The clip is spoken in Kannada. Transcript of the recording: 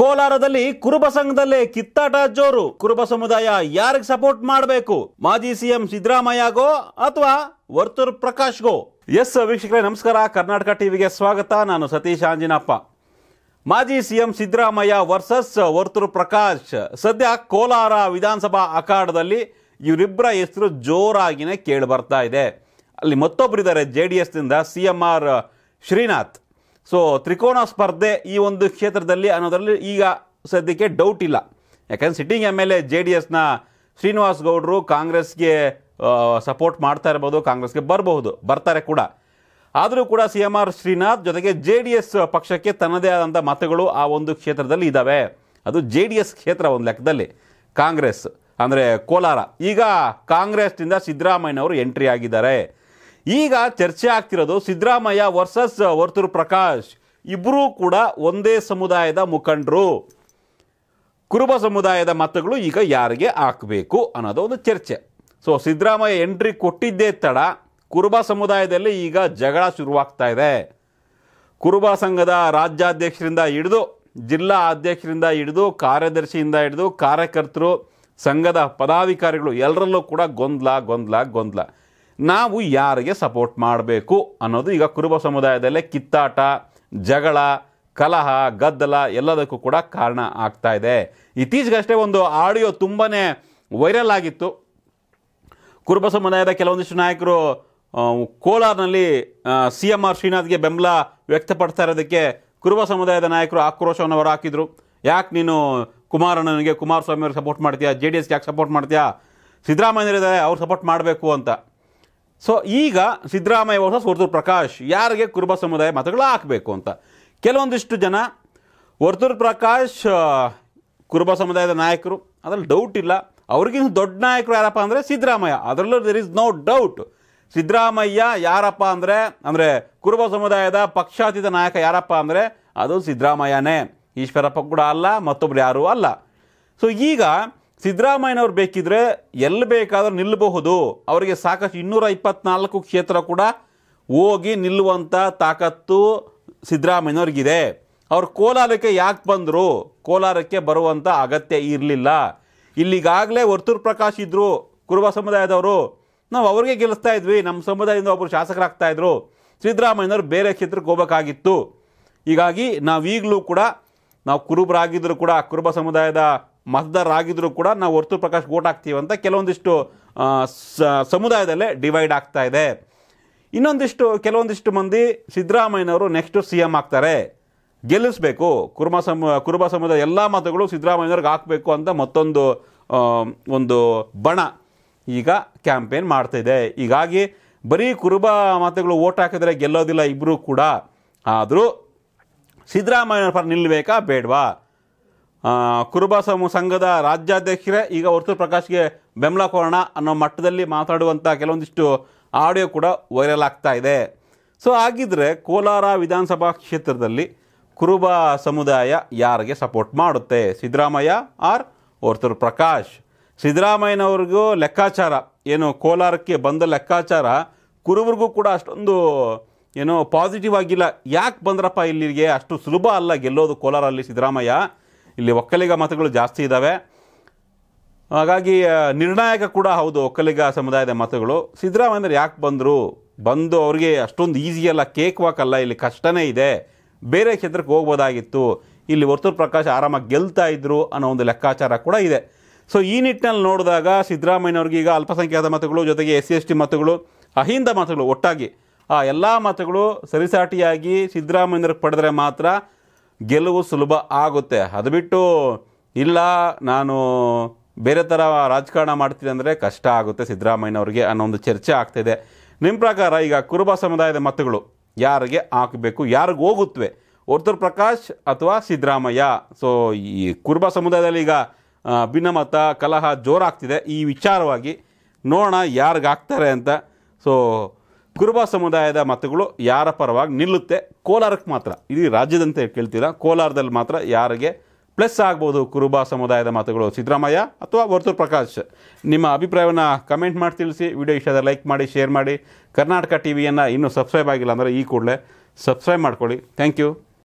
ಕೋಲಾರದಲ್ಲಿ ಕುರುಬ ಸಂಘದಲ್ಲೇ ಕಿತ್ತಾಟ ಜೋರು ಕುರುಬ ಸಮುದಾಯ ಯಾರಿಗೆ ಸಪೋರ್ಟ್ ಮಾಡಬೇಕು ಮಾಜಿ ಸಿಎಂ ಸಿದ್ದರಾಮಯ್ಯಗೋ ಅಥವಾ ವರ್ತೂರ್ ಪ್ರಕಾಶ್ಗೋ ಎಸ್ ವೀಕ್ಷಕರೇ ನಮಸ್ಕಾರ ಕರ್ನಾಟಕ ಟಿವಿಗೆ ಸ್ವಾಗತ ನಾನು ಸತೀಶ್ ಆಂಜಿನಪ್ಪ ಮಾಜಿ ಸಿಎಂ ಸಿದ್ದರಾಮಯ್ಯ ವರ್ಸಸ್ ವರ್ತೂರ್ ಪ್ರಕಾಶ್ ಸದ್ಯ ಕೋಲಾರ ವಿಧಾನಸಭಾ ಅಖಾಡದಲ್ಲಿ ಇವರಿಬ್ಬರ ಹೆಸರು ಜೋರಾಗಿನೇ ಕೇಳಿ ಬರ್ತಾ ಇದೆ ಅಲ್ಲಿ ಮತ್ತೊಬ್ಬರಿದ್ದಾರೆ ಜೆ ಡಿ ಎಸ್ನಿಂದ C M R Srinath so ತ್ರಿಕೋನ ಸ್ಪರ್ಧೆ ಈ ಒಂದು ಕ್ಷೇತ್ರದಲ್ಲಿ ಅನ್ನೋದರಲ್ಲಿ ಈಗ ಸದ್ಯಕ್ಕೆ ಡೌಟ್ ಇಲ್ಲ ಯಾಕಂದರೆ sitting M L A J D ಎಸ್ನ ಶ್ರೀನಿವಾಸ್ ಗೌಡರು ಕಾಂಗ್ರೆಸ್ಗೆ ಸಪೋರ್ಟ್ ಮಾಡ್ತಾ ಇರ್ಬೋದು ಕಾಂಗ್ರೆಸ್ಗೆ ಬರಬಹುದು ಬರ್ತಾರೆ ಕೂಡ ಆದರೂ ಕೂಡ ಸಿ ಎಮ್ ಆರ್ ಶ್ರೀನಾಥ್ ಜೊತೆಗೆ ಜೆ ಡಿ ಎಸ್ ಪಕ್ಷಕ್ಕೆ ತನ್ನದೇ ಆದಂಥ ಮತಗಳು ಆ ಒಂದು ಕ್ಷೇತ್ರದಲ್ಲಿ ಇದ್ದಾವೆ ಅದು ಜೆ ಡಿ ಎಸ್ ಕ್ಷೇತ್ರ ಒಂದು ಲೆಕ್ಕದಲ್ಲಿ ಕಾಂಗ್ರೆಸ್ ಅಂದರೆ ಕೋಲಾರ ಈಗ ಕಾಂಗ್ರೆಸ್ನಿಂದ ಸಿದ್ದರಾಮಯ್ಯನವರು ಎಂಟ್ರಿ ಆಗಿದ್ದಾರೆ ಈಗ ಚರ್ಚೆ ಆಗ್ತಿರೋದು ಸಿದ್ದರಾಮಯ್ಯ ವರ್ಸಸ್ ವರ್ತೂರು ಪ್ರಕಾಶ್ ಇಬ್ಬರೂ ಕೂಡ ಒಂದೇ ಸಮುದಾಯದ ಮುಖಂಡರು ಕುರುಬ ಸಮುದಾಯದ ಮತಗಳು ಈಗ ಯಾರಿಗೆ ಹಾಕಬೇಕು ಅನ್ನೋದು ಒಂದು ಚರ್ಚೆ ಸೊ ಸಿದ್ದರಾಮಯ್ಯ ಎಂಟ್ರಿ ಕೊಟ್ಟಿದ್ದೇ ತಡ ಕುರುಬ ಸಮುದಾಯದಲ್ಲಿ ಈಗ ಜಗಳ ಶುರುವಾಗ್ತಾ ಇದೆ ಕುರುಬ ಸಂಘದ ರಾಜ್ಯಾಧ್ಯಕ್ಷರಿಂದ ಹಿಡಿದು ಜಿಲ್ಲಾ ಅಧ್ಯಕ್ಷರಿಂದ ಹಿಡಿದು ಕಾರ್ಯದರ್ಶಿಯಿಂದ ಹಿಡಿದು ಕಾರ್ಯಕರ್ತರು ಸಂಘದ ಪದಾಧಿಕಾರಿಗಳು ಎಲ್ಲರಲ್ಲೂ ಕೂಡ ಗೊಂದಲ ಗೊಂದಲ ಗೊಂದಲ ನಾವು ಯಾರಿಗೆ ಸಪೋರ್ಟ್ ಮಾಡಬೇಕು ಅನ್ನೋದು ಈಗ ಕುರುಬ ಸಮುದಾಯದಲ್ಲೇ ಕಿತ್ತಾಟ ಜಗಳ ಕಲಹ ಗದ್ದಲ ಎಲ್ಲದಕ್ಕೂ ಕೂಡ ಕಾರಣ ಆಗ್ತಾ ಇದೆ ಇತ್ತೀಚೆಗಷ್ಟೇ ಒಂದು ಆಡಿಯೋ ತುಂಬಾ ವೈರಲ್ ಆಗಿತ್ತು ಕುರುಬ ಸಮುದಾಯದ ಕೆಲವೊಂದಿಷ್ಟು ನಾಯಕರು ಕೋಲಾರ್ನಲ್ಲಿ ಸಿ ಎಮ್ ಆರ್ ಶ್ರೀನಾಥ್ಗೆ ಬೆಂಬಲ ವ್ಯಕ್ತಪಡಿಸ್ತಾ ಇರೋದಕ್ಕೆ ಕುರುಬ ಸಮುದಾಯದ ನಾಯಕರು ಆಕ್ರೋಶವನ್ನು ಅವರು ಹಾಕಿದರು ಯಾಕೆ ನೀನು ಕುಮಾರಣ್ಣನಿಗೆ ಕುಮಾರಸ್ವಾಮಿ ಅವ್ರಿಗೆ ಸಪೋರ್ಟ್ ಮಾಡ್ತೀಯಾ ಜೆ ಡಿ ಎಸ್ಗೆ ಯಾಕೆ ಸಪೋರ್ಟ್ ಮಾಡ್ತೀಯಾ ಸಿದ್ದರಾಮಯ್ಯ ಅವ್ರು ಸಪೋರ್ಟ್ ಮಾಡಬೇಕು ಅಂತ ಸೊ ಈಗ ಸಿದ್ದರಾಮಯ್ಯ ವರ್ಷ ಹೊರತೂರು ಪ್ರಕಾಶ್ ಯಾರಿಗೆ ಕುರುಬ ಸಮುದಾಯ ಮತಗಳು ಹಾಕಬೇಕು ಅಂತ ಕೆಲವೊಂದಿಷ್ಟು ಜನ ವರ್ತೂರ್ ಪ್ರಕಾಶ್ ಕುರುಬ ಸಮುದಾಯದ ನಾಯಕರು ಅದರಲ್ಲಿ ಡೌಟ್ ಇಲ್ಲ ಅವ್ರಿಗಿಂತ ದೊಡ್ಡ ನಾಯಕರು ಯಾರಪ್ಪ ಅಂದರೆ ಸಿದ್ದರಾಮಯ್ಯ ಅದರಲ್ಲೂ there is no doubt Siddaramaiah ಯಾರಪ್ಪ ಅಂದರೆ ಅಂದರೆ ಕುರುಬ ಸಮುದಾಯದ ಪಕ್ಷಾತೀತ ನಾಯಕ ಯಾರಪ್ಪ ಅಂದರೆ ಅದು ಸಿದ್ದರಾಮಯ್ಯನೇ ಈಶ್ವರಪ್ಪ ಕೂಡ ಅಲ್ಲ ಮತ್ತೊಬ್ಬರು ಯಾರೂ ಅಲ್ಲ ಸೊ ಈಗ ಸಿದ್ದರಾಮಯ್ಯನವ್ರು ಬೇಕಿದ್ರೆ ಎಲ್ಲಿ ಬೇಕಾದರೂ ನಿಲ್ಲಬಹುದು ಅವರಿಗೆ ಸಾಕಷ್ಟು ಇನ್ನೂರ ಇಪ್ಪತ್ನಾಲ್ಕು ಕ್ಷೇತ್ರ ಕೂಡ ಹೋಗಿ ನಿಲ್ಲುವಂಥ ತಾಕತ್ತು ಸಿದ್ದರಾಮಯ್ಯನವ್ರಿಗಿದೆ ಅವರು ಕೋಲಾರಕ್ಕೆ ಯಾಕೆ ಬಂದರು ಕೋಲಾರಕ್ಕೆ ಬರುವಂಥ ಅಗತ್ಯ ಇರಲಿಲ್ಲ ಇಲ್ಲಿಗಾಗಲೇ ವರ್ತೂರು ಪ್ರಕಾಶ್ ಇದ್ದರು ಕುರುಬ ಸಮುದಾಯದವರು ನಾವು ಅವ್ರಿಗೆ ಗೆಲ್ಲಿಸ್ತಾ ಇದ್ವಿ ನಮ್ಮ ಸಮುದಾಯದಿಂದ ಒಬ್ಬರು ಶಾಸಕರಾಗ್ತಾಯಿದ್ರು ಸಿದ್ದರಾಮಯ್ಯನವರು ಬೇರೆ ಕ್ಷೇತ್ರಕ್ಕೆ ಹೋಗಬೇಕಾಗಿತ್ತು ಹೀಗಾಗಿ ನಾವೀಗಲೂ ಕೂಡ ನಾವು ಕುರುಬರಾಗಿದ್ದರೂ ಕೂಡ ಕುರುಬ ಸಮುದಾಯದ ಮತದಾರರಾಗಿದ್ದರೂ ಕೂಡ ನಾವು ವರ್ತು ಪ್ರಕಾಶ್ ಓಟ್ ಹಾಕ್ತೀವಂತ ಕೆಲವೊಂದಿಷ್ಟು ಸಮುದಾಯದಲ್ಲೇ ಡಿವೈಡ್ ಆಗ್ತಾ ಇದೆ ಇನ್ನೊಂದಿಷ್ಟು ಕೆಲವೊಂದಿಷ್ಟು ಮಂದಿ ಸಿದ್ದರಾಮಯ್ಯನವರು ನೆಕ್ಸ್ಟು ಸಿ ಎಮ್ ಆಗ್ತಾರೆ ಗೆಲ್ಲಿಸಬೇಕು ಕುರುಬ ಸಮ ಕುರುಬ ಸಮುದಾಯ ಎಲ್ಲ ಮತಗಳು ಸಿದ್ದರಾಮಯ್ಯವ್ರಿಗೆ ಹಾಕಬೇಕು ಅಂತ ಮತ್ತೊಂದು ಒಂದು ಬಣ ಈಗ ಕ್ಯಾಂಪೇನ್ ಮಾಡ್ತಿದೆ ಹೀಗಾಗಿ ಬರೀ ಕುರುಬ ಮತಗಳು ಓಟ್ ಹಾಕಿದರೆ ಗೆಲ್ಲೋದಿಲ್ಲ ಇಬ್ಬರೂ ಕೂಡ ಆದರೂ ಸಿದ್ದರಾಮಯ್ಯವ್ರ ಪರ ನಿಲ್ಲಬೇಕಾ ಬೇಡವಾ ಕುರುಬ ಸಂಘದ ರಾಜ್ಯಾಧ್ಯಕ್ಷರೇ ಈಗ ಹೊರತು ಪ್ರಕಾಶ್ಗೆ ಬೆಂಬಲ ಕೊಡೋಣ ಅನ್ನೋ ಮಟ್ಟದಲ್ಲಿ ಮಾತಾಡುವಂಥ ಕೆಲವೊಂದಿಷ್ಟು ಆಡಿಯೋ ಕೂಡ ವೈರಲ್ ಆಗ್ತಾ ಇದೆ ಸೊ ಹಾಗಿದ್ರೆ ಕೋಲಾರ ವಿಧಾನಸಭಾ ಕ್ಷೇತ್ರದಲ್ಲಿ ಕುರುಬ ಸಮುದಾಯ ಯಾರಿಗೆ ಸಪೋರ್ಟ್ ಮಾಡುತ್ತೆ ಸಿದ್ದರಾಮಯ್ಯ ಆರ್ ಹೊರತೂರು ಪ್ರಕಾಶ್ ಸಿದ್ದರಾಮಯ್ಯನವ್ರಿಗೂ ಲೆಕ್ಕಾಚಾರ ಏನು ಕೋಲಾರಕ್ಕೆ ಬಂದ ಲೆಕ್ಕಾಚಾರ ಕುರುಬರಿಗೂ ಕೂಡ ಅಷ್ಟೊಂದು ಏನೋ ಪಾಸಿಟಿವ್ ಆಗಿಲ್ಲ ಯಾಕೆ ಬಂದ್ರಪ್ಪ ಇಲ್ಲಿಗೆ ಅಷ್ಟು ಸುಲಭ ಅಲ್ಲ ಗೆಲ್ಲೋದು ಕೋಲಾರಲ್ಲಿ ಸಿದ್ದರಾಮಯ್ಯ ಇಲ್ಲಿ ಒಕ್ಕಲಿಗ ಮತಗಳು ಜಾಸ್ತಿ ಇದ್ದಾವೆ ಹಾಗಾಗಿ ನಿರ್ಣಾಯಕ ಕೂಡ ಹೌದು ಒಕ್ಕಲಿಗ ಸಮುದಾಯದ ಮತಗಳು ಸಿದ್ದರಾಮಯ್ಯರು ಯಾಕೆ ಬಂದರು ಬಂದು ಅವ್ರಿಗೆ ಅಷ್ಟೊಂದು ಈಸಿಯಲ್ಲ ಅಲ್ಲ ಕೇಕ್ ವಾಕ್ ಅಲ್ಲ ಇಲ್ಲಿ ಕಷ್ಟನೇ ಇದೆ ಬೇರೆ ಕ್ಷೇತ್ರಕ್ಕೆ ಹೋಗ್ಬೋದಾಗಿತ್ತು ಇಲ್ಲಿ ವರ್ತೂರು ಪ್ರಕಾಶ್ ಆರಾಮಾಗಿ ಗೆಲ್ತಾ ಇದ್ರು ಅನ್ನೋ ಒಂದು ಲೆಕ್ಕಾಚಾರ ಕೂಡ ಇದೆ ಸೊ ಈ ನಿಟ್ಟಿನಲ್ಲಿ ನೋಡಿದಾಗ ಸಿದ್ದರಾಮಯ್ಯವ್ರಿಗೆ ಈಗ ಅಲ್ಪಸಂಖ್ಯಾತ ಮತಗಳು ಜೊತೆಗೆ ಎಸ್ ಸಿ ಎಸ್ ಟಿ ಮತಗಳು ಅಹಿಂದ ಮತಗಳು ಒಟ್ಟಾಗಿ ಆ ಎಲ್ಲ ಮತಗಳು ಸರಿಸಾಟಿಯಾಗಿ ಸಿದ್ದರಾಮಯ್ಯ ಪಡೆದರೆ ಮಾತ್ರ ಗೆಲುವು ಸುಲಭ ಆಗುತ್ತೆ ಅದು ಬಿಟ್ಟು ಇಲ್ಲ ನಾನು ಬೇರೆ ಥರ ರಾಜಕಾರಣ ಮಾಡ್ತೀನಿ ಅಂದರೆ ಕಷ್ಟ ಆಗುತ್ತೆ ಸಿದ್ದರಾಮಯ್ಯನವ್ರಿಗೆ ಅನ್ನೋ ಒಂದು ಚರ್ಚೆ ಆಗ್ತಿದೆ ನಿಮ್ಮ ಪ್ರಕಾರ ಈಗ ಕುರುಬ ಸಮುದಾಯದ ಮತಗಳು ಯಾರಿಗೆ ಹಾಕಬೇಕು ಯಾರಿಗೆ ಹೋಗುತ್ತವೆ ಉತ್ತರ ಪ್ರಕಾಶ್ ಅಥವಾ ಸಿದ್ದರಾಮಯ್ಯ ಸೊ ಈ ಕುರುಬ ಸಮುದಾಯದಲ್ಲಿ ಈಗ ಭಿನ್ನಮತ ಕಲಹ ಜೋರಾಗ್ತಿದೆ ಈ ವಿಚಾರವಾಗಿ ನೋಡೋಣ ಯಾರಿಗಾಗ್ತಾರೆ ಅಂತ ಸೊ ಕುರುಬ ಸಮುದಾಯದ ಮತಗಳು ಯಾರ ಪರವಾಗಿ ನಿಲ್ಲುತ್ತೆ ಕೋಲಾರಕ್ಕೆ ಮಾತ್ರ ಇಡೀ ರಾಜ್ಯದಂತೆ ಕೇಳ್ತೀರಾ ಕೋಲಾರದಲ್ಲಿ ಮಾತ್ರ ಯಾರಿಗೆ ಪ್ಲಸ್ ಆಗ್ಬೋದು ಕುರುಬ ಸಮುದಾಯದ ಮತಗಳು ಸಿದ್ದರಾಮಯ್ಯ ಅಥವಾ ವರ್ತೂರ್ ಪ್ರಕಾಶ್ ನಿಮ್ಮ ಅಭಿಪ್ರಾಯವನ್ನು ಕಮೆಂಟ್ ಮಾಡಿ ತಿಳಿಸಿ ವಿಡಿಯೋ ಇಷ್ಟ ಲೈಕ್ ಮಾಡಿ ಶೇರ್ ಮಾಡಿ ಕರ್ನಾಟಕ ಟಿ ವಿಯನ್ನು ಇನ್ನೂ ಸಬ್ಸ್ಕ್ರೈಬ್ ಆಗಿಲ್ಲ ಅಂದರೆ ಈ ಕೂಡಲೇ ಸಬ್ಸ್ಕ್ರೈಬ್ ಮಾಡ್ಕೊಳ್ಳಿ ಥ್ಯಾಂಕ್ ಯು